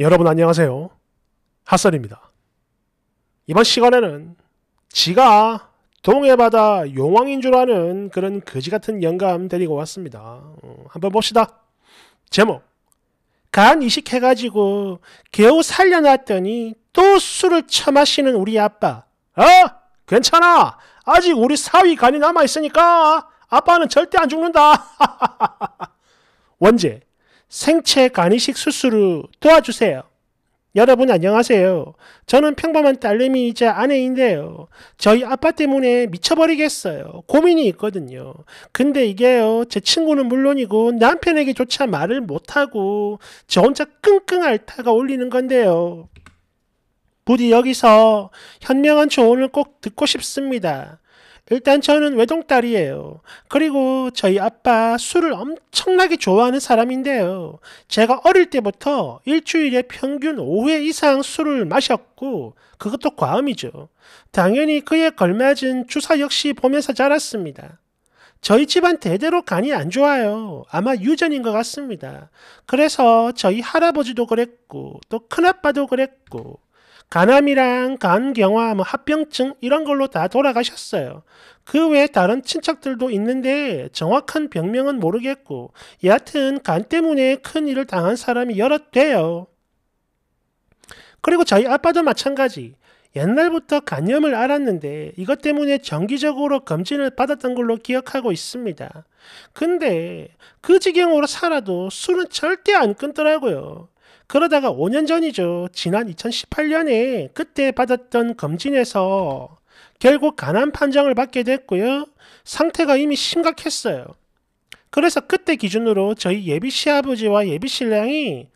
여러분 안녕하세요. 핫설입니다. 이번 시간에는 지가 동해바다 용왕인 줄 아는 그런 거지같은 영감 데리고 왔습니다. 어, 한번 봅시다. 제목 간 이식해가지고 겨우 살려놨더니 또 술을 처마시는 우리 아빠 어? 괜찮아. 아직 우리 사위 간이 남아있으니까 아빠는 절대 안 죽는다. 원제 생체 간이식 수술을 도와주세요. 여러분 안녕하세요. 저는 평범한 딸내미이자 아내인데요. 저희 아빠 때문에 미쳐버리겠어요. 고민이 있거든요. 근데 이게요. 제 친구는 물론이고 남편에게조차 말을 못하고 저 혼자 끙끙 앓다가 올리는 건데요. 부디 여기서 현명한 조언을 꼭 듣고 싶습니다. 일단 저는 외동딸이에요. 그리고 저희 아빠 술을 엄청나게 좋아하는 사람인데요. 제가 어릴 때부터 일주일에 평균 5회 이상 술을 마셨고 그것도 과음이죠. 당연히 그에 걸맞은 주사 역시 보면서 자랐습니다. 저희 집안 대대로 간이 안 좋아요. 아마 유전인 것 같습니다. 그래서 저희 할아버지도 그랬고 또 큰아빠도 그랬고 간암이랑 간경화, 뭐 합병증 이런 걸로 다 돌아가셨어요. 그 외 다른 친척들도 있는데 정확한 병명은 모르겠고 여하튼 간 때문에 큰 일을 당한 사람이 여럿 돼요. 그리고 저희 아빠도 마찬가지. 옛날부터 간염을 알았는데 이것 때문에 정기적으로 검진을 받았던 걸로 기억하고 있습니다. 근데 그 지경으로 살아도 술은 절대 안 끊더라고요. 그러다가 5년 전이죠. 지난 2018년에 그때 받았던 검진에서 결국 간암 판정을 받게 됐고요. 상태가 이미 심각했어요. 그래서 그때 기준으로 저희 예비 시아버지와 예비 신랑이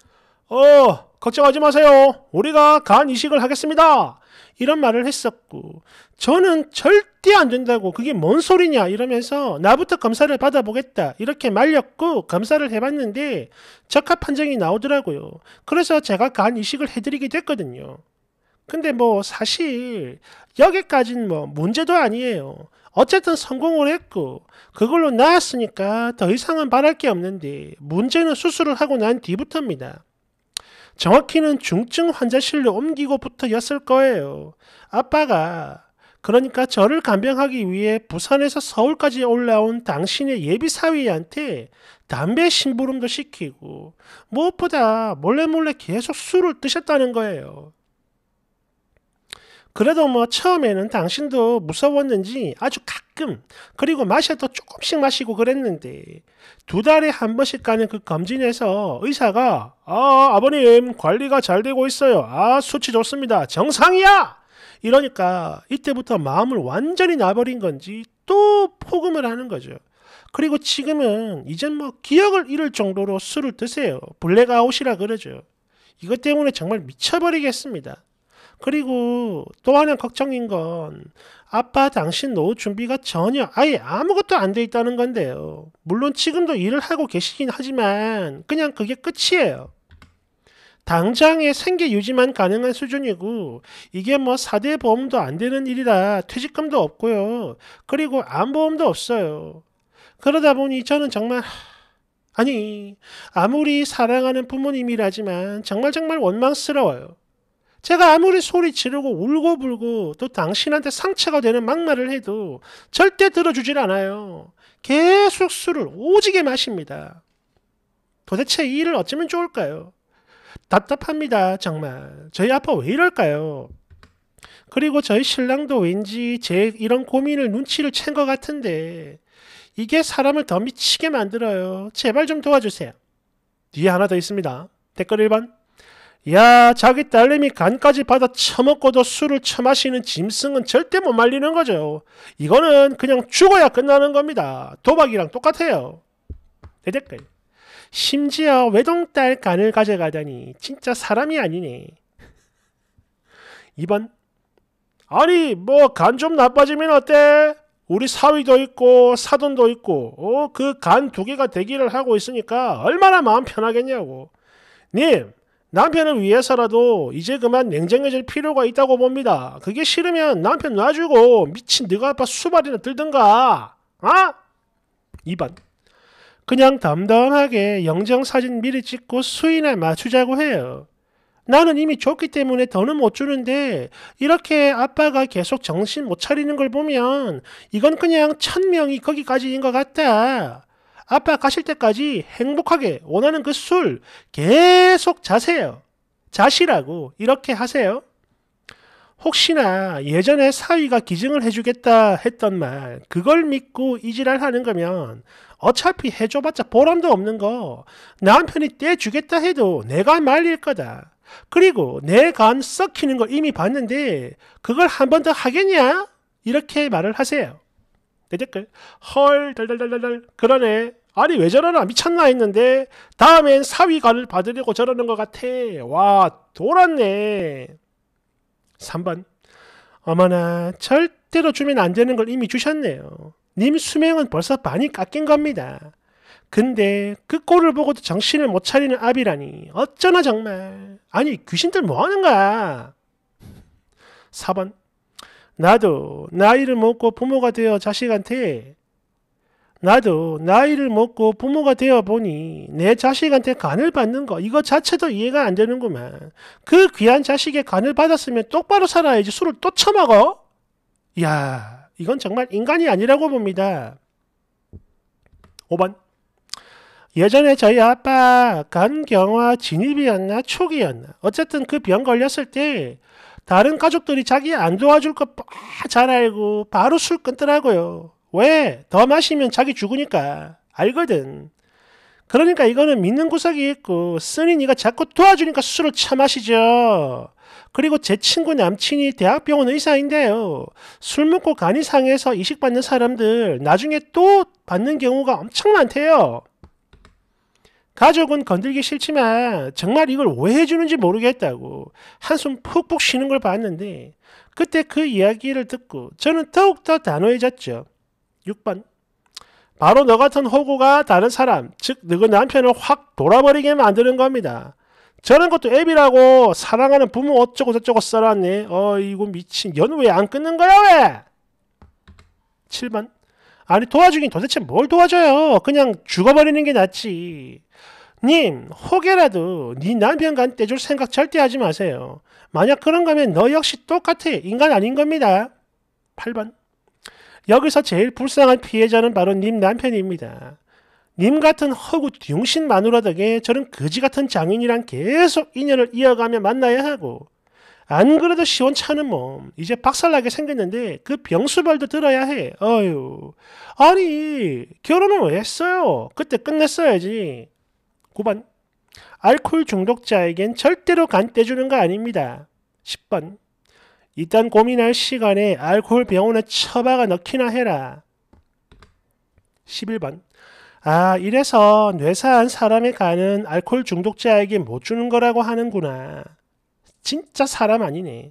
어 걱정하지 마세요. 우리가 간 이식을 하겠습니다. 이런 말을 했었고 저는 절대 안 된다고 그게 뭔 소리냐 이러면서 나부터 검사를 받아보겠다 이렇게 말렸고 검사를 해봤는데 적합 판정이 나오더라고요. 그래서 제가 간 이식을 해드리게 됐거든요. 근데 뭐 사실 여기까지는 뭐 문제도 아니에요. 어쨌든 성공을 했고 그걸로 나았으니까 더 이상은 바랄 게 없는데 문제는 수술을 하고 난 뒤부터입니다. 정확히는 중증 환자실로 옮기고부터였을 거예요. 아빠가 그러니까 저를 간병하기 위해 부산에서 서울까지 올라온 당신의 예비 사위한테 담배 심부름도 시키고 무엇보다 몰래몰래 몰래 계속 술을 드셨다는 거예요. 그래도 뭐 처음에는 당신도 무서웠는지 아주 가끔 그리고 마셔도 조금씩 마시고 그랬는데 두 달에 한 번씩 가는 그 검진에서 의사가 아 아버님 관리가 잘 되고 있어요. 아 수치 좋습니다. 정상이야. 이러니까 이때부터 마음을 완전히 놔버린 건지 또 포금을 하는 거죠. 그리고 지금은 이젠 뭐 기억을 잃을 정도로 술을 드세요. 블랙아웃이라 그러죠. 이것 때문에 정말 미쳐버리겠습니다. 그리고 또 하나 걱정인 건 아빠 당신 노후 준비가 전혀 아예 아무것도 안 돼 있다는 건데요. 물론 지금도 일을 하고 계시긴 하지만 그냥 그게 끝이에요. 당장의 생계 유지만 가능한 수준이고 이게 뭐 4대 보험도 안 되는 일이라 퇴직금도 없고요. 그리고 암보험도 없어요. 그러다 보니 저는 정말 아니 아무리 사랑하는 부모님이라지만 정말 정말 원망스러워요. 제가 아무리 소리 지르고 울고 불고 또 당신한테 상처가 되는 막말을 해도 절대 들어주질 않아요. 계속 술을 오지게 마십니다. 도대체 이 일을 어쩌면 좋을까요? 답답합니다, 정말. 저희 아빠 왜 이럴까요? 그리고 저희 신랑도 왠지 제 이런 고민을 눈치를 챈 것 같은데 이게 사람을 더 미치게 만들어요. 제발 좀 도와주세요. 뒤에 하나 더 있습니다. 댓글 1번. 야 자기 딸내미 간까지 받아 처먹고도 술을 처마시는 짐승은 절대 못 말리는 거죠. 이거는 그냥 죽어야 끝나는 겁니다. 도박이랑 똑같아요. 대댓글. 심지어 외동딸 간을 가져가다니 진짜 사람이 아니네. 2번 아니 뭐 간 좀 나빠지면 어때? 우리 사위도 있고 사돈도 있고 어, 그간 두 개가 대기를 하고 있으니까 얼마나 마음 편하겠냐고. 님 남편을 위해서라도 이제 그만 냉정해질 필요가 있다고 봅니다. 그게 싫으면 남편 놔주고 미친 네가 아빠 수발이나 들든가. 아? 어? 2번. 그냥 담담하게 영정사진 미리 찍고 수인에 맞추자고 해요. 나는 이미 좋기 때문에 더는 못 주는데 이렇게 아빠가 계속 정신 못 차리는 걸 보면 이건 그냥 천명이 거기까지인 것 같다. 아빠 가실 때까지 행복하게 원하는 그 술 계속 자세요. 자시라고 이렇게 하세요. 혹시나 예전에 사위가 기증을 해주겠다 했던 말, 그걸 믿고 이질랄 하는 거면 어차피 해줘봤자 보람도 없는 거, 남편이 떼주겠다 해도 내가 말릴 거다. 그리고 내 간 썩히는 걸 이미 봤는데 그걸 한 번 더 하겠냐? 이렇게 말을 하세요. 댓글 헐 덜덜덜덜 그러네 아니 왜 저러나 미쳤나 했는데 다음엔 사위관을 받으려고 저러는 것 같아 와 돌았네 3번 어머나 절대로 주면 안 되는 걸 이미 주셨네요 님 수명은 벌써 많이 깎인 겁니다 근데 그 꼴을 보고도 정신을 못 차리는 아비라니 어쩌나 정말 아니 귀신들 뭐하는 거야 4번 나도 나이를 먹고 부모가 되어 자식한테 나도 나이를 먹고 부모가 되어 보니 내 자식한테 간을 받는 거 이거 자체도 이해가 안 되는구만. 그 귀한 자식의 간을 받았으면 똑바로 살아야지 술을 또 처먹어? 야 이건 정말 인간이 아니라고 봅니다. 5번 예전에 저희 아빠 간경화 진입이었나 초기였나 어쨌든 그 병 걸렸을 때 다른 가족들이 자기 안 도와줄 거잘 알고 바로 술 끊더라고요. 왜? 더 마시면 자기 죽으니까. 알거든. 그러니까 이거는 믿는 구석이 있고 쓰니 니가 자꾸 도와주니까 술을 참마시죠 그리고 제 친구 남친이 대학병원 의사인데요. 술 먹고 간이 상해서 이식받는 사람들 나중에 또 받는 경우가 엄청 많대요. 가족은 건들기 싫지만 정말 이걸 왜 해주는지 모르겠다고 한숨 푹푹 쉬는 걸 봤는데 그때 그 이야기를 듣고 저는 더욱더 단호해졌죠. 6번. 바로 너 같은 호구가 다른 사람, 즉, 너희 남편을 확 돌아버리게 만드는 겁니다. 저런 것도 앱이라고 사랑하는 부모 어쩌고저쩌고 써놨네. 어이거 미친. 연왜안 끊는 거야, 왜? 7번. 아니 도와주긴 도대체 뭘 도와줘요? 그냥 죽어버리는 게 낫지. 님, 혹여라도 네 남편간 떼줄 생각 절대 하지 마세요. 만약 그런 거면 너 역시 똑같아. 인간 아닌 겁니다. 8번. 여기서 제일 불쌍한 피해자는 바로 님 남편입니다. 님 같은 허구 융신마누라덕에 저런 거지 같은 장인이랑 계속 인연을 이어가며 만나야 하고 안 그래도 시원찮은 몸 이제 박살나게 생겼는데 그 병수발도 들어야 해. 어휴 아니 결혼은왜 했어요? 그때 끝냈어야지. 9번 알코올 중독자에겐 절대로 간 떼주는 거 아닙니다. 10번 일단 고민할 시간에 알코올 병원에 처박아 넣기나 해라. 11번 아, 이래서 뇌사한 사람이 가는 알코올 중독자에게 못 주는 거라고 하는구나. 진짜 사람 아니네.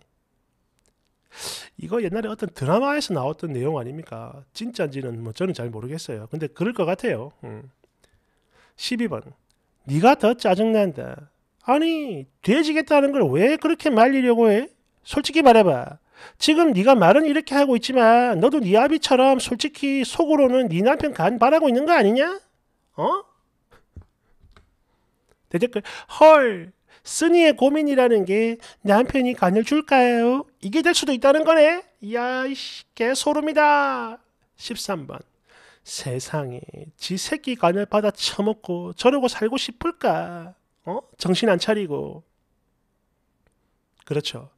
이거 옛날에 어떤 드라마에서 나왔던 내용 아닙니까? 진짜인지는 뭐 저는 잘 모르겠어요. 근데 그럴 것 같아요. 음. 12번. 네가 더 짜증난다. 아니, 돼지겠다는 걸 왜 그렇게 말리려고 해? 솔직히 말해봐. 지금 네가 말은 이렇게 하고 있지만 너도 네 아비처럼 솔직히 속으로는 네 남편 간발하고 있는 거 아니냐? 어? 대댓글 헐 쓰니의 고민이라는 게 남편이 간을 줄까요? 이게 될 수도 있다는 거네. 야 이씨, 개소름이다. 13번. 세상에, 지 새끼 간을 받아 처먹고 저러고 살고 싶을까? 어? 정신 안 차리고. 그렇죠.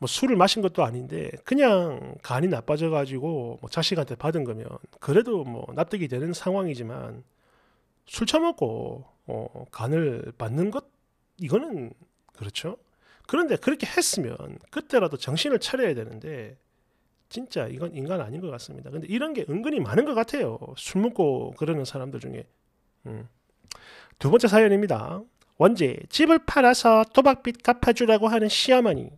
뭐 술을 마신 것도 아닌데 그냥 간이 나빠져 가지고 뭐 자식한테 받은 거면 그래도 뭐 납득이 되는 상황이지만 술 처먹고 어, 간을 받는 것 이거는 그렇죠. 그런데 그렇게 했으면 그때라도 정신을 차려야 되는데 진짜 이건 인간 아닌 것 같습니다. 근데 이런 게 은근히 많은 것 같아요. 술 먹고 그러는 사람들 중에. 음. 두 번째 사연입니다. 원제 집을 팔아서 도박빚 갚아주라고 하는 시어머니.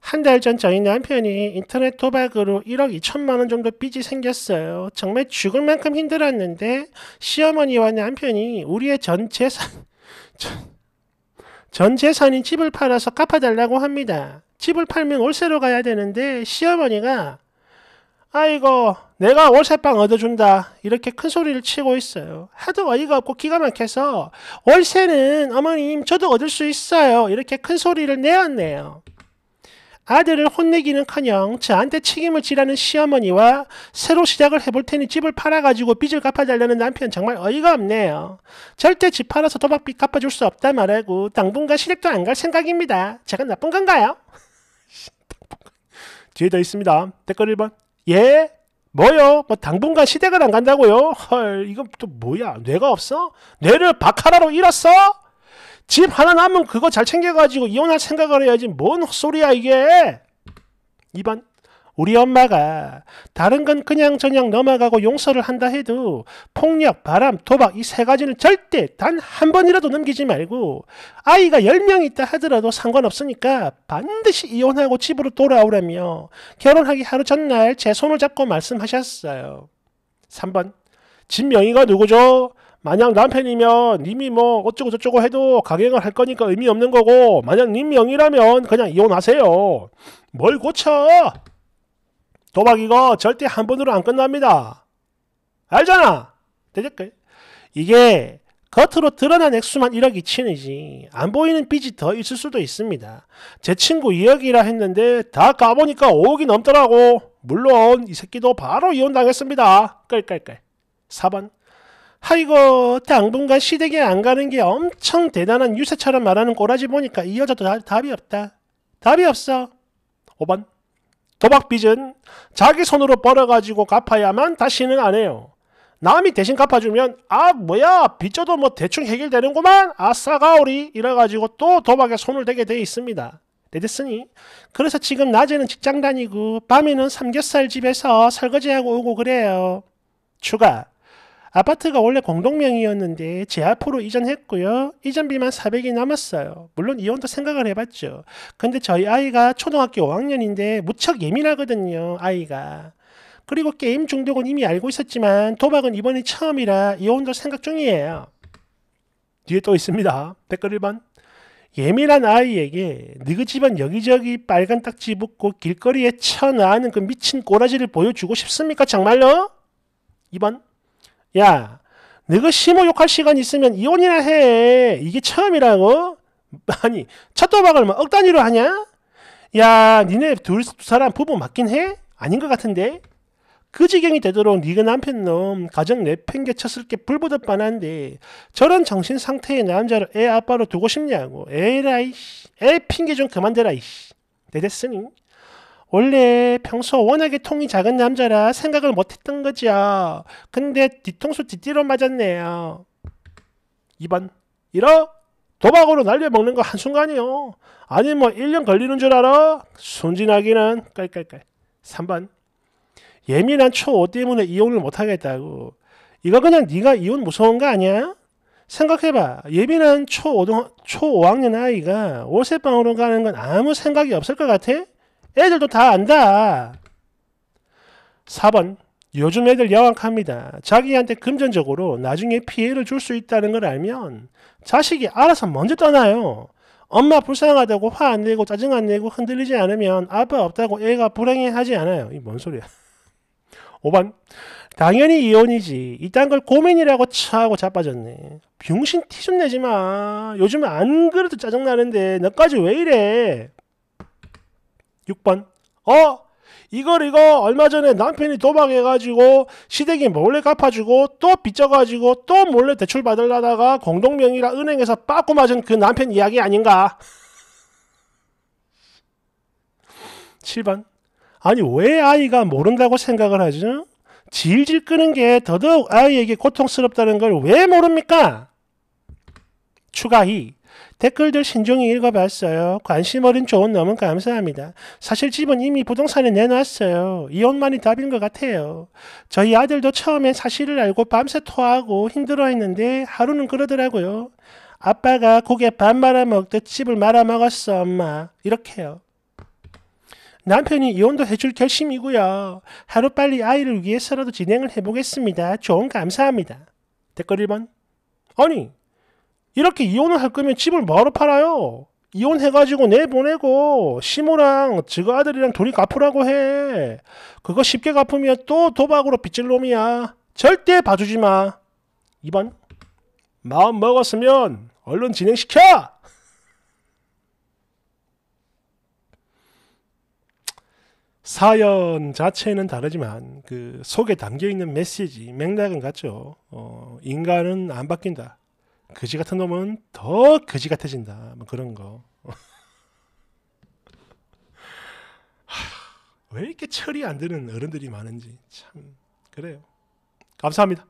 한 달 전 저희 남편이 인터넷 도박으로 1억 2천만 원 정도 빚이 생겼어요. 정말 죽을 만큼 힘들었는데 시어머니와 남편이 우리의 전재산 전 재산인 집을 팔아서 갚아달라고 합니다. 집을 팔면 월세로 가야 되는데 시어머니가 아이고 내가 월세방 얻어준다 이렇게 큰 소리를 치고 있어요. 하도 어이가 없고 기가 막혀서 월세는 어머님 저도 얻을 수 있어요 이렇게 큰 소리를 내었네요. 아들을 혼내기는커녕 저한테 책임을 지라는 시어머니와 새로 시작을 해볼 테니 집을 팔아가지고 빚을 갚아달라는 남편 정말 어이가 없네요. 절대 집 팔아서 도박빚 갚아줄 수 없다 말하고 당분간 시댁도 안 갈 생각입니다. 제가 나쁜 건가요? 뒤에 더 있습니다. 댓글 1번. 예? 뭐요? 뭐 당분간 시댁을 안 간다고요? 헐, 이건 또 뭐야? 뇌가 없어? 뇌를 박하라로 잃었어? 집 하나 남으면 그거 잘 챙겨가지고 이혼할 생각을 해야지 뭔 헛소리야 이게 2번 우리 엄마가 다른 건 그냥 저냥 넘어가고 용서를 한다 해도 폭력, 바람, 도박 이 세 가지는 절대 단 한 번이라도 넘기지 말고 아이가 10명 있다 하더라도 상관없으니까 반드시 이혼하고 집으로 돌아오라며 결혼하기 하루 전날 제 손을 잡고 말씀하셨어요. 3번 집명의가 누구죠? 만약 남편이면 님이 뭐 어쩌고 저쩌고 해도 가행을 할 거니까 의미 없는 거고 만약 님 명이라면 그냥 이혼하세요. 뭘 고쳐? 도박 이거 절대 한 번으로 안 끝납니다. 알잖아. 대댓글. 이게 겉으로 드러난 액수만 1억 2천이지 안 보이는 빚이 더 있을 수도 있습니다. 제 친구 2억이라 했는데 다 까보니까 5억이 넘더라고. 물론 이 새끼도 바로 이혼당했습니다. 끌끌끌. 4번 아이고 당분간 시댁에 안 가는 게 엄청 대단한 유세처럼 말하는 꼬라지 보니까 이 여자도 다, 답이 없다. 답이 없어. 5번 도박빚은 자기 손으로 벌어가지고 갚아야만 다시는 안 해요. 남이 대신 갚아주면 아 뭐야 빚져도 뭐 대충 해결되는구만 아싸가오리 이래가지고 또 도박에 손을 대게 돼 있습니다. 됐으니 그래서 지금 낮에는 직장 다니고 밤에는 삼겹살 집에서 설거지하고 오고 그래요. 추가 아파트가 원래 공동명의였는데 제아포로 이전했고요. 이전비만 400이 남았어요. 물론 이혼도 생각을 해봤죠. 근데 저희 아이가 초등학교 5학년인데 무척 예민하거든요. 아이가. 그리고 게임 중독은 이미 알고 있었지만 도박은 이번이 처음이라 이혼도 생각 중이에요. 뒤에 또 있습니다. 댓글 1번. 예민한 아이에게 너희 집은 여기저기 빨간 딱지 붙고 길거리에 쳐나는 그 미친 꼬라지를 보여주고 싶습니까? 정말로? 2번. 야, 너가 심호 욕할 시간 있으면 이혼이나 해. 이게 처음이라고? 아니, 첫 도박을 뭐억 단위로 하냐? 야, 니네 둘두 사람 부부 맞긴 해? 아닌 것 같은데? 그 지경이 되도록 니가 남편놈 가정 내팽개쳤을 게 불보듯 뻔한데 저런 정신 상태의 남자를 애 아빠로 두고 싶냐고 에라이 이애 핑계 좀 그만 대라 이씨 내됐으니 원래 평소 워낙에 통이 작은 남자라 생각을 못했던 거죠. 근데 뒤통수 뒤띠로 맞았네요. 2번 1억 도박으로 날려먹는 거 한순간이요. 아니 뭐 1년 걸리는 줄 알아? 순진하기는 깔깔깔. 3번 예민한 초오 때문에 이혼을 못하겠다고. 이거 그냥 네가 이혼 무서운 거 아니야? 생각해봐. 예민한 초5등 초오학년 아이가 월세방으로 가는 건 아무 생각이 없을 것 같아? 애들도 다 안다. 4번 요즘 애들 야왕합니다. 자기한테 금전적으로 나중에 피해를 줄 수 있다는 걸 알면 자식이 알아서 먼저 떠나요. 엄마 불쌍하다고 화 안 내고 짜증 안 내고 흔들리지 않으면 아빠 없다고 애가 불행해하지 않아요. 이 뭔 소리야. 5번 당연히 이혼이지. 이딴 걸 고민이라고 차하고 자빠졌네. 병신 티 좀 내지 마. 요즘 안 그래도 짜증나는데 너까지 왜 이래. 6번. 어? 이걸 이거 얼마 전에 남편이 도박해가지고 시댁이 몰래 갚아주고 또 빚져가지고 또 몰래 대출 받으려다가 공동명의라 은행에서 빠꾸 맞은 그 남편 이야기 아닌가? 7번. 아니 왜 아이가 모른다고 생각을 하지 질질 끄는 게 더더욱 아이에게 고통스럽다는 걸 왜 모릅니까? 추가 히 댓글들 신중히 읽어봤어요. 관심 어린 좋은 너무 감사합니다. 사실 집은 이미 부동산에 내놨어요. 이혼만이 답인 것 같아요. 저희 아들도 처음엔 사실을 알고 밤새 토하고 힘들어했는데 하루는 그러더라고요. 아빠가 고개 밥 말아먹듯 집을 말아먹었어 엄마 이렇게요. 남편이 이혼도 해줄 결심이고요. 하루빨리 아이를 위해서라도 진행을 해보겠습니다. 좋은 감사합니다. 댓글 1번 아니 이렇게 이혼을 할 거면 집을 뭐로 팔아요? 이혼해가지고 내보내고 시모랑 지그 아들이랑 둘이 갚으라고 해. 그거 쉽게 갚으면 또 도박으로 빚질 놈이야. 절대 봐주지 마. 2번 마음 먹었으면 얼른 진행시켜! 사연 자체는 다르지만 그 속에 담겨 있는 메시지 맥락은 같죠. 어, 인간은 안 바뀐다. 그지 같은 놈은 더 그지 같아진다. 뭐 그런 거. 하, 왜 이렇게 철이 안 드는 어른들이 많은지 참 그래요. 감사합니다.